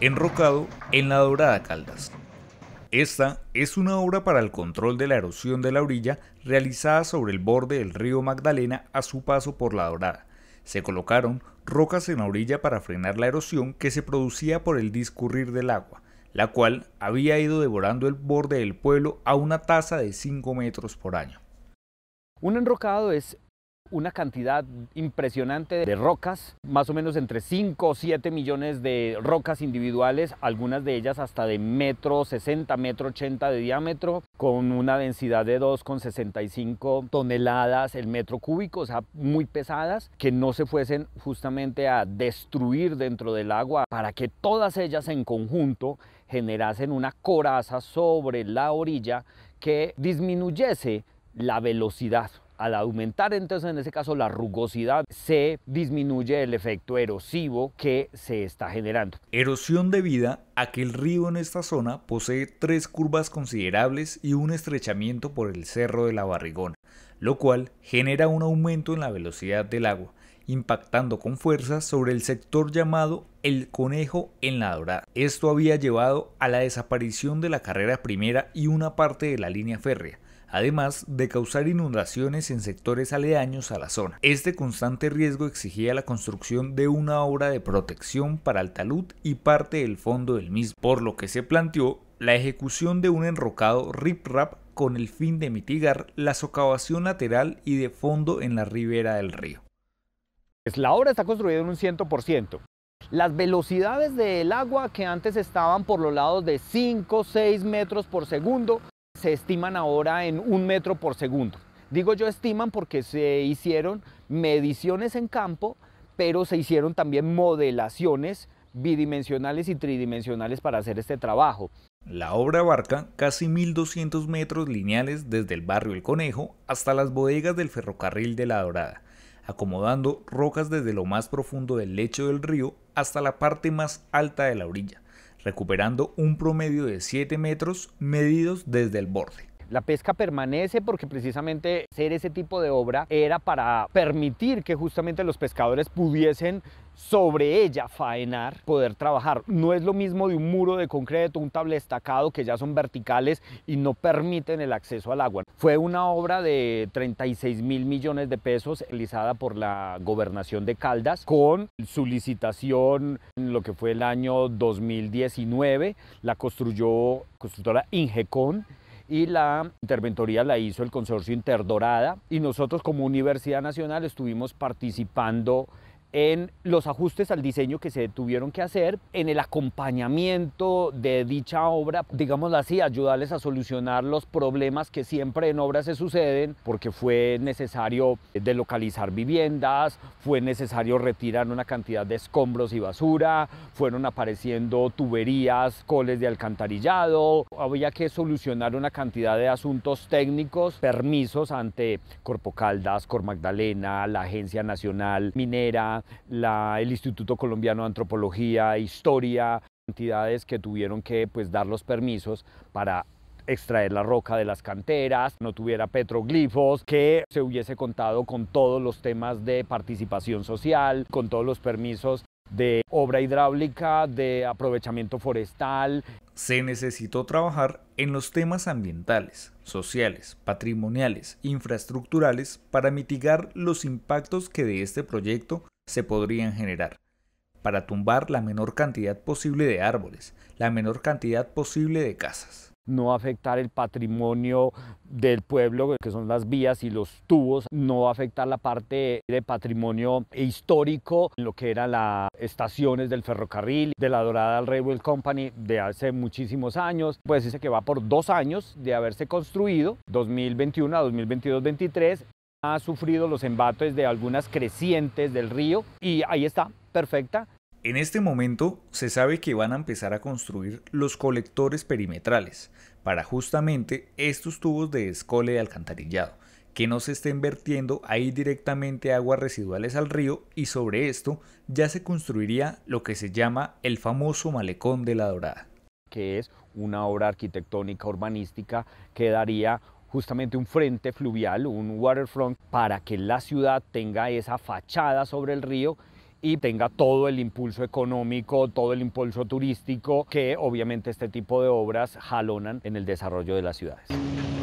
enrocado en la Dorada Caldas. Esta es una obra para el control de la erosión de la orilla realizada sobre el borde del río Magdalena a su paso por la Dorada. Se colocaron rocas en la orilla para frenar la erosión que se producía por el discurrir del agua, la cual había ido devorando el borde del pueblo a una tasa de 5 metros por año. Un enrocado es una cantidad impresionante de rocas, más o menos entre 5 o 7 millones de rocas individuales, algunas de ellas hasta de metro 60, metro 80 de diámetro, con una densidad de 2,65 toneladas el metro cúbico, o sea, muy pesadas, que no se fuesen justamente a destruir dentro del agua para que todas ellas en conjunto generasen una coraza sobre la orilla que disminuyese la velocidad al aumentar entonces en ese caso la rugosidad, se disminuye el efecto erosivo que se está generando. Erosión debida a que el río en esta zona posee tres curvas considerables y un estrechamiento por el cerro de la barrigona, lo cual genera un aumento en la velocidad del agua impactando con fuerza sobre el sector llamado el conejo en la dorada. Esto había llevado a la desaparición de la carrera primera y una parte de la línea férrea, además de causar inundaciones en sectores aledaños a la zona. Este constante riesgo exigía la construcción de una obra de protección para el talud y parte del fondo del mismo, por lo que se planteó la ejecución de un enrocado riprap con el fin de mitigar la socavación lateral y de fondo en la ribera del río. Pues la obra está construida en un 100%. Las velocidades del agua que antes estaban por los lados de 5, o 6 metros por segundo, se estiman ahora en un metro por segundo. Digo yo estiman porque se hicieron mediciones en campo, pero se hicieron también modelaciones bidimensionales y tridimensionales para hacer este trabajo. La obra abarca casi 1.200 metros lineales desde el barrio El Conejo hasta las bodegas del ferrocarril de La Dorada, acomodando rocas desde lo más profundo del lecho del río hasta la parte más alta de la orilla, recuperando un promedio de 7 metros medidos desde el borde. La pesca permanece porque precisamente hacer ese tipo de obra era para permitir que justamente los pescadores pudiesen sobre ella faenar, poder trabajar. No es lo mismo de un muro de concreto, un table estacado que ya son verticales y no permiten el acceso al agua. Fue una obra de 36 mil millones de pesos realizada por la gobernación de Caldas con su licitación en lo que fue el año 2019. La construyó constructora Ingecon y la interventoría la hizo el consorcio Interdorada y nosotros como Universidad Nacional estuvimos participando en los ajustes al diseño que se tuvieron que hacer, en el acompañamiento de dicha obra, digamos así, ayudarles a solucionar los problemas que siempre en obras se suceden, porque fue necesario eh, delocalizar viviendas, fue necesario retirar una cantidad de escombros y basura, fueron apareciendo tuberías, coles de alcantarillado, había que solucionar una cantidad de asuntos técnicos, permisos ante Corpocaldas, Cor Magdalena, la Agencia Nacional Minera, la, el Instituto Colombiano de Antropología, Historia, entidades que tuvieron que pues, dar los permisos para extraer la roca de las canteras, no tuviera petroglifos, que se hubiese contado con todos los temas de participación social, con todos los permisos de obra hidráulica, de aprovechamiento forestal. Se necesitó trabajar en los temas ambientales, sociales, patrimoniales, infraestructurales para mitigar los impactos que de este proyecto se podrían generar para tumbar la menor cantidad posible de árboles, la menor cantidad posible de casas. No afectar el patrimonio del pueblo, que son las vías y los tubos, no afectar la parte de patrimonio histórico, lo que eran las estaciones del ferrocarril, de la Dorada Railway Company de hace muchísimos años. Pues dice que va por dos años de haberse construido, 2021 a 2022-23, ha sufrido los embates de algunas crecientes del río y ahí está, perfecta. En este momento se sabe que van a empezar a construir los colectores perimetrales para justamente estos tubos de escole de alcantarillado, que no se estén vertiendo ahí directamente aguas residuales al río y sobre esto ya se construiría lo que se llama el famoso malecón de la dorada. Que es una obra arquitectónica urbanística que daría justamente un frente fluvial, un waterfront, para que la ciudad tenga esa fachada sobre el río y tenga todo el impulso económico, todo el impulso turístico que obviamente este tipo de obras jalonan en el desarrollo de las ciudades.